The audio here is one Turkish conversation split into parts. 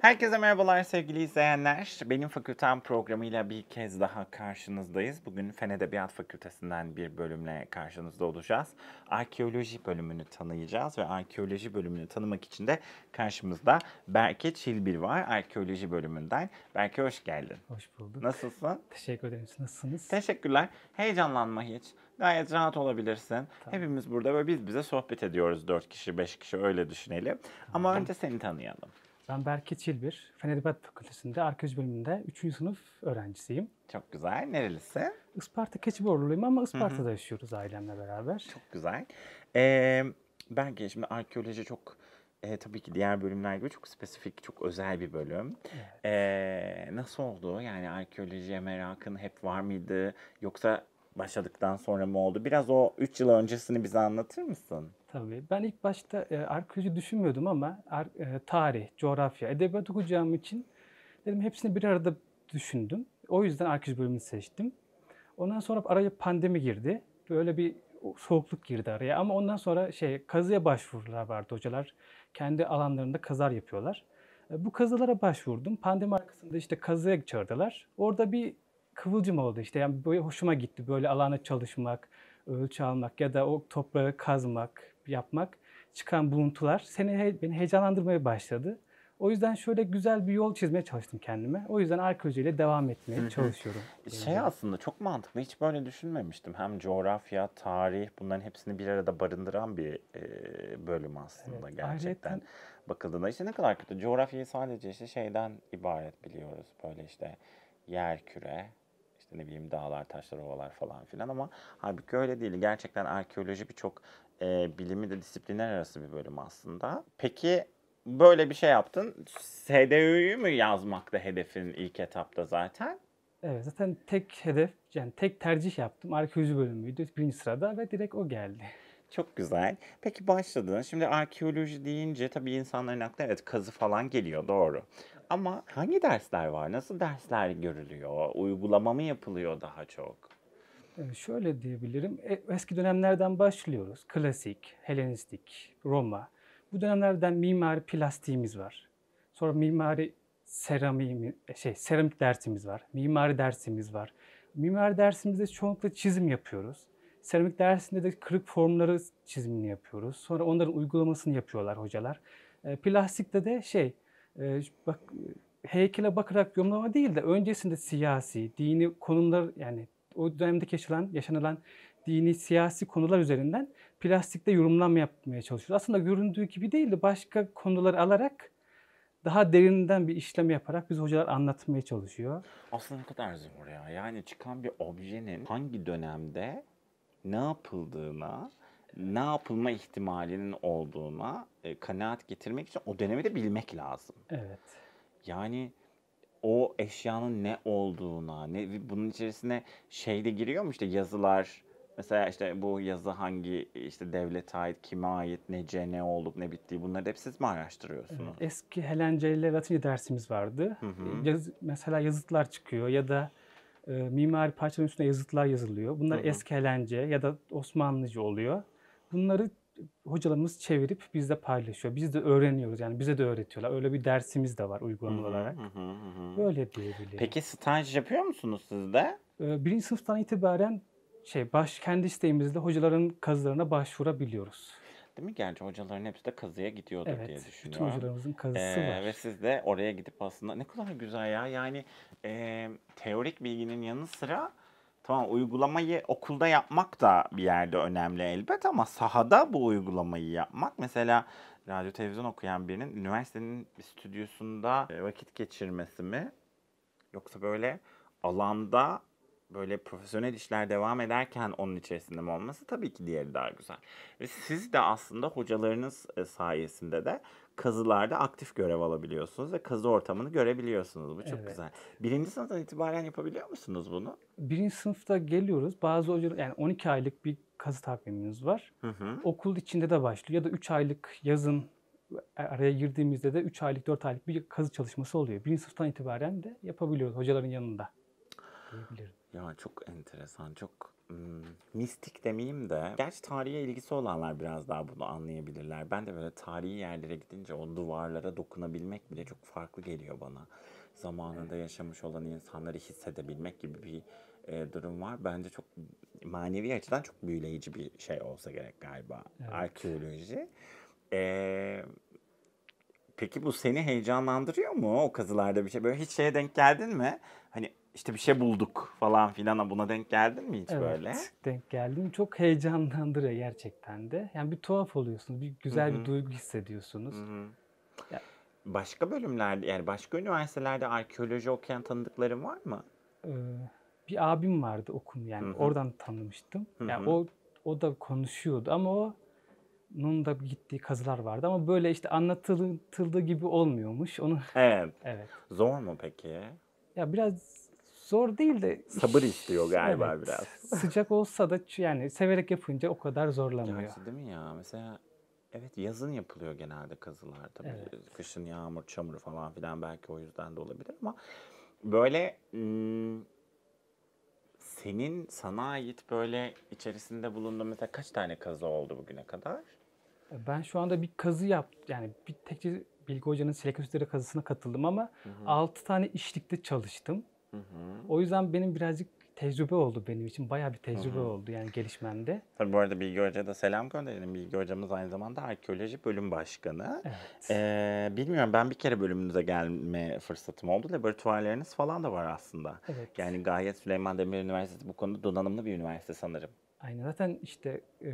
Herkese merhabalar sevgili izleyenler. Benim fakültem programıyla bir kez daha karşınızdayız. Bugün Fen Edebiyat Fakültesinden bir bölümle karşınızda olacağız. Arkeoloji bölümünü tanıyacağız ve arkeoloji bölümünü tanımak için de karşımızda Berke Çilbir var arkeoloji bölümünden. Berke hoş geldin. Hoş bulduk. Nasılsın? Teşekkür ederim. Nasılsınız? Teşekkürler. Heyecanlanma hiç gayet rahat olabilirsin. Tamam. Hepimiz burada ve biz bize sohbet ediyoruz. Dört kişi, beş kişi öyle düşünelim. Tamam. Ama önce seni tanıyalım. Ben Berke Çilbir, Fen Edebiyat Fakültesi'nde arkeoloji bölümünde 3. sınıf öğrencisiyim. Çok güzel. Nerelisin? Isparta Keçiborluyum ama Isparta'da yaşıyoruz ailemle beraber. Çok güzel. Ee, Berke şimdi arkeoloji çok e, tabii ki diğer bölümler gibi çok spesifik, çok özel bir bölüm. Evet. E, nasıl oldu? Yani arkeolojiye merakın hep var mıydı? Yoksa başladıktan sonra mı oldu? Biraz o 3 yıl öncesini bize anlatır mısın? Tabii. Ben ilk başta e, arkeoloji düşünmüyordum ama e, tarih, coğrafya, edebiyat okuyacağım için dedim hepsini bir arada düşündüm. O yüzden arkeoloji bölümünü seçtim. Ondan sonra araya pandemi girdi. Böyle bir soğukluk girdi araya ama ondan sonra şey kazıya başvurular vardı hocalar. Kendi alanlarında kazar yapıyorlar. E, bu kazılara başvurdum. Pandemi arkasında işte kazıya çağırdılar. Orada bir kıvılcım oldu işte. Yani böyle hoşuma gitti böyle alanı çalışmak, ölçü almak ya da o toprağı kazmak, yapmak çıkan buluntular seni beni heyecanlandırmaya başladı. O yüzden şöyle güzel bir yol çizmeye çalıştım kendime. O yüzden arkeolojiyle devam etmeye çalışıyorum. şey aslında çok mantıklı. Hiç böyle düşünmemiştim. Hem coğrafya, tarih bunların hepsini bir arada barındıran bir e, bölüm aslında evet, gerçekten. Ayrıca... Bakıldığında işte ne kadar kötü. Coğrafyayı sadece işte şeyden ibaret biliyoruz. Böyle işte yer küre, işte ne bileyim dağlar, taşlar, ovalar falan filan ama halbuki öyle değil. Gerçekten arkeoloji birçok e, bilimi de disiplinler arası bir bölüm aslında. Peki böyle bir şey yaptın. SDÜ'yü mü yazmakta hedefin ilk etapta zaten? Evet zaten tek hedef yani tek tercih yaptım. Arkeoloji bölümüydü birinci sırada ve direkt o geldi. Çok güzel. Peki başladın. Şimdi arkeoloji deyince tabii insanların aklına evet kazı falan geliyor doğru. Ama hangi dersler var? Nasıl dersler görülüyor? Uygulama mı yapılıyor daha çok? Ee, şöyle diyebilirim. E, eski dönemlerden başlıyoruz. Klasik, Helenistik, Roma. Bu dönemlerden mimari plastiğimiz var. Sonra mimari seramiğimiz, e, şey, seramik dersimiz var. Mimari dersimiz var. Mimari dersimizde çoğunlukla çizim yapıyoruz. Seramik dersinde de kırık formları çizimini yapıyoruz. Sonra onların uygulamasını yapıyorlar hocalar. E, plastikte de şey, e, bak heykele bakarak yorumlama değil de öncesinde siyasi, dini konular yani o dönemde yaşanan, yaşanılan dini, siyasi konular üzerinden plastikte yorumlama yapmaya çalışıyor. Aslında göründüğü gibi değil de başka konuları alarak daha derinden bir işlem yaparak biz hocalar anlatmaya çalışıyor. Aslında ne kadar zor ya. Yani çıkan bir objenin hangi dönemde ne yapıldığına ne yapılma ihtimalinin olduğuna e, kanaat getirmek için o dönemi de bilmek lazım. Evet. Yani o eşyanın ne olduğuna, ne bunun içerisine şey de giriyor mu işte yazılar, mesela işte bu yazı hangi işte devlete ait, kime ait, nece ne olup ne bittiği bunları hep siz mi araştırıyorsunuz? Evet, eski Helence ile Latince dersimiz vardı. Hı hı. E, yaz, mesela yazıtlar çıkıyor ya da e, mimari parçaların üstüne yazıtlar yazılıyor. Bunlar hı hı. eski Helence ya da Osmanlıcı oluyor. Bunları hocalarımız çevirip bizde paylaşıyor. Biz de öğreniyoruz yani bize de öğretiyorlar. Öyle bir dersimiz de var uygulamalı olarak. Hı hı hı. Böyle diyebilirim. Peki staj yapıyor musunuz siz de? Ee, birinci sınıftan itibaren şey baş kendi isteğimizle hocaların kazılarına başvurabiliyoruz. Değil mi? Gerçi hocaların hepsi de kazıya gidiyordur evet, diye düşünüyorum. Evet. Bütün hocalarımızın kazısı ee, var. Ve siz de oraya gidip aslında ne kadar güzel ya. Yani e, teorik bilginin yanı sıra Tamam uygulamayı okulda yapmak da bir yerde önemli elbet ama sahada bu uygulamayı yapmak mesela radyo televizyon okuyan birinin üniversitenin stüdyosunda e, vakit geçirmesi mi yoksa böyle alanda böyle profesyonel işler devam ederken onun içerisinde mi olması tabii ki diğeri daha güzel. Ve siz de aslında hocalarınız e, sayesinde de kazılarda aktif görev alabiliyorsunuz ve kazı ortamını görebiliyorsunuz. Bu çok evet. güzel. Birinci sınıftan itibaren yapabiliyor musunuz bunu? Birinci sınıfta geliyoruz. Bazı hocalar yani 12 aylık bir kazı takvimimiz var. Hı hı. Okul içinde de başlıyor ya da 3 aylık yazın e, araya girdiğimizde de 3 aylık 4 aylık bir kazı çalışması oluyor. Birinci sınıftan itibaren de yapabiliyoruz hocaların yanında diyebilirim. Ya çok enteresan, çok hmm, mistik demeyeyim de. Gerçi tarihe ilgisi olanlar biraz daha bunu anlayabilirler. Ben de böyle tarihi yerlere gidince o duvarlara dokunabilmek bile çok farklı geliyor bana. Zamanında yaşamış olan insanları hissedebilmek gibi bir e, durum var. Bence çok manevi açıdan çok büyüleyici bir şey olsa gerek galiba evet. arkeoloji. Ee, peki bu seni heyecanlandırıyor mu o kazılarda bir şey? Böyle hiç şeye denk geldin mi? Hani işte bir şey bulduk falan filan buna denk geldin mi hiç evet, böyle? denk geldim. Çok heyecanlandırıyor gerçekten de. Yani bir tuhaf oluyorsunuz. Bir güzel Hı-hı. bir duygu hissediyorsunuz. Ya. Başka bölümlerde yani başka üniversitelerde arkeoloji okuyan tanıdıkların var mı? Ee, bir abim vardı okum yani Hı-hı. oradan tanımıştım. hı Yani o o da konuşuyordu ama o onun da gittiği kazılar vardı ama böyle işte anlatıldığı gibi olmuyormuş. Onu Evet. evet. Zor mu peki? Ya biraz Zor değil de... Sabır istiyor galiba evet, biraz. sıcak olsa da yani severek yapınca o kadar zorlamıyor. Gerçi değil mi ya? Mesela evet yazın yapılıyor genelde kazılar tabii. Evet. Kışın yağmur, çamur falan filan belki o yüzden de olabilir ama böyle ım, senin sana ait böyle içerisinde bulunduğun mesela kaç tane kazı oldu bugüne kadar? E, ben şu anda bir kazı yap Yani bir tek Bilgi Hoca'nın Silek kazısına katıldım ama hı hı. 6 tane işlikte çalıştım. Hı hı. O yüzden benim birazcık tecrübe oldu benim için. Bayağı bir tecrübe hı hı. oldu yani gelişmende. Tabii bu arada Bilgi Hoca'ya da selam gönderelim. Bilgi Hocamız aynı zamanda arkeoloji bölüm başkanı. Evet. Ee, bilmiyorum ben bir kere bölümünüze gelme fırsatım oldu. Laboratuvarlarınız falan da var aslında. Evet. Yani gayet Süleyman Demir Üniversitesi bu konuda donanımlı bir üniversite sanırım. Aynen zaten işte e,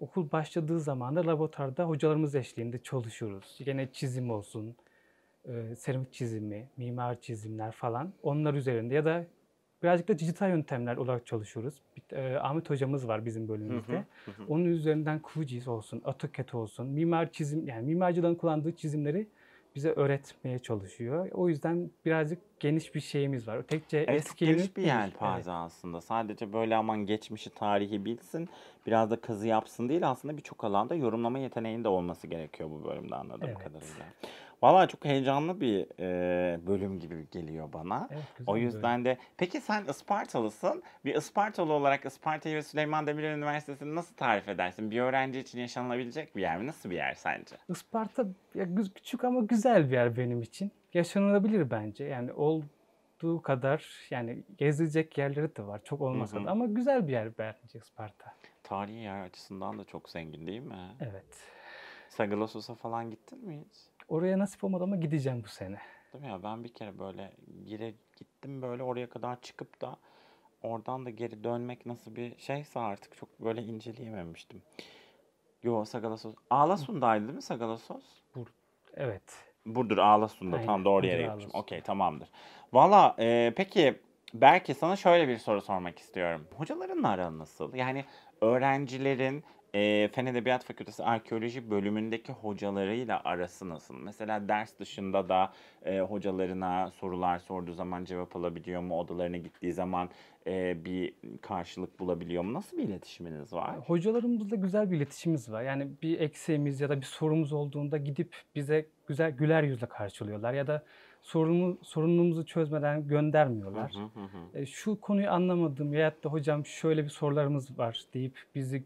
okul başladığı zaman da laboratuvarda hocalarımız eşliğinde çalışıyoruz. Yine çizim olsun, e, seramik çizimi, mimar çizimler falan onlar üzerinde ya da birazcık da dijital yöntemler olarak çalışıyoruz. E, Ahmet hocamız var bizim bölümümüzde. Hı hı, hı. Onun üzerinden QGIS olsun, AutoCAD olsun, mimar çizim yani mimarcıların kullandığı çizimleri bize öğretmeye çalışıyor. O yüzden birazcık geniş bir şeyimiz var. Tekçe evet, eski geniş bir yelpaze evet. aslında. Sadece böyle aman geçmişi, tarihi bilsin, biraz da kazı yapsın değil aslında birçok alanda yorumlama yeteneğinin de olması gerekiyor bu bölümde anladığım evet. kadarıyla. Valla çok heyecanlı bir e, bölüm gibi geliyor bana. Evet, o yüzden de peki sen Ispartalısın. Bir Ispartalı olarak Isparta'yı ve Süleyman Demirel Üniversitesi'ni nasıl tarif edersin? Bir öğrenci için yaşanılabilecek bir yer mi? Nasıl bir yer sence? Isparta ya, küçük ama güzel bir yer benim için. Yaşanılabilir bence. Yani olduğu kadar yani gezilecek yerleri de var. Çok olmasa da ama güzel bir yer bence Isparta. Tarihi yer açısından da çok zengin değil mi? Evet. Sagalasos'a falan gittin mi hiç? Oraya nasip olmadı ama gideceğim bu sene. Değil mi ya? Ben bir kere böyle gire gittim böyle oraya kadar çıkıp da oradan da geri dönmek nasıl bir şeyse artık çok böyle inceleyememiştim. Yo Sagalasos. Ağlasun'daydı değil mi Sagalasos? Bur evet. Burdur Ağlasun'da. Aynen. Tam doğru yere gitmişim. Okey tamamdır. Valla e, peki belki sana şöyle bir soru sormak istiyorum. Hocaların aran nasıl? Yani öğrencilerin e, Fen Edebiyat Fakültesi Arkeoloji bölümündeki hocalarıyla arası nasıl? Mesela ders dışında da e, hocalarına sorular sorduğu zaman cevap alabiliyor mu? Odalarına gittiği zaman e, bir karşılık bulabiliyor mu? Nasıl bir iletişiminiz var? Hocalarımızla güzel bir iletişimimiz var. Yani bir eksiğimiz ya da bir sorumuz olduğunda gidip bize güzel güler yüzle karşılıyorlar ya da sorunu, sorunumuzu çözmeden göndermiyorlar. Hı hı hı. E, şu konuyu anlamadım ya da hocam şöyle bir sorularımız var deyip bizi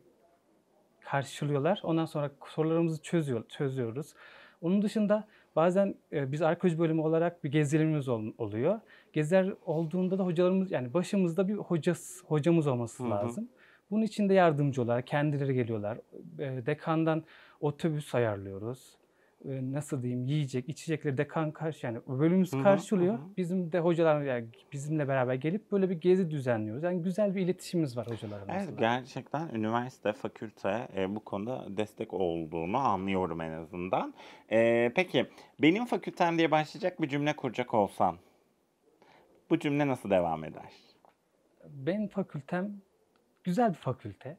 karşılıyorlar. Ondan sonra sorularımızı çözüyor, çözüyoruz. Onun dışında bazen e, biz arkeoloji bölümü olarak bir gezilimimiz oluyor. Geziler olduğunda da hocalarımız yani başımızda bir hocası, hocamız olması Hı-hı. lazım. Bunun için de yardımcı olarak kendileri geliyorlar. E, dekandan otobüs ayarlıyoruz. E, nasıl diyeyim yiyecek, içecekleri dekan karşı yani bölümümüz karşılıyor. Hı-hı. Bizim de hocalar yani bizimle beraber gelip böyle bir gezi düzenliyoruz. Yani güzel bir iletişimimiz var hocalarımızla. Evet gerçekten üniversite, fakülte e, bu konuda destek olduğunu anlıyorum en azından. E, peki benim fakültem diye başlayacak bir cümle kuracak olsam bu cümle nasıl devam eder? Benim fakültem güzel bir fakülte.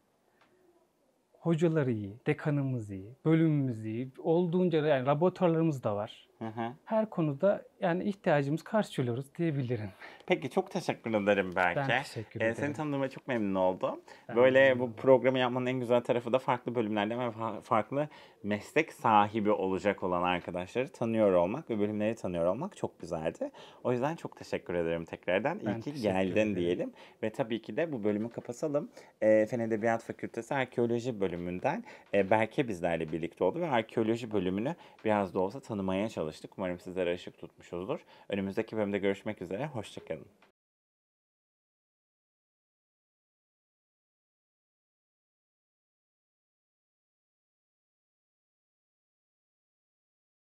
Hocalar iyi, dekanımız iyi, bölümümüz iyi. Olduğunca yani laboratuvarlarımız da var. Hı Her konuda yani ihtiyacımız karşılıyoruz diyebilirim. Peki çok teşekkür ederim belki. Ben teşekkür ee, ederim. Ee, seni tanıdığıma çok memnun oldum. Ben Böyle memnun bu programı yapmanın en güzel tarafı da farklı bölümlerde, ve farklı meslek sahibi olacak olan arkadaşları tanıyor olmak ve bölümleri tanıyor olmak çok güzeldi. O yüzden çok teşekkür ederim tekrardan. Ben İyi ki geldin ederim. diyelim. Ve tabii ki de bu bölümü kapatalım. E, Fen Edebiyat Fakültesi Arkeoloji bölümünden e, Berke bizlerle birlikte oldu ve arkeoloji bölümünü biraz da olsa tanımaya çalıştık çalıştık. Umarım sizlere ışık tutmuşuzdur. Önümüzdeki bölümde görüşmek üzere. Hoşçakalın.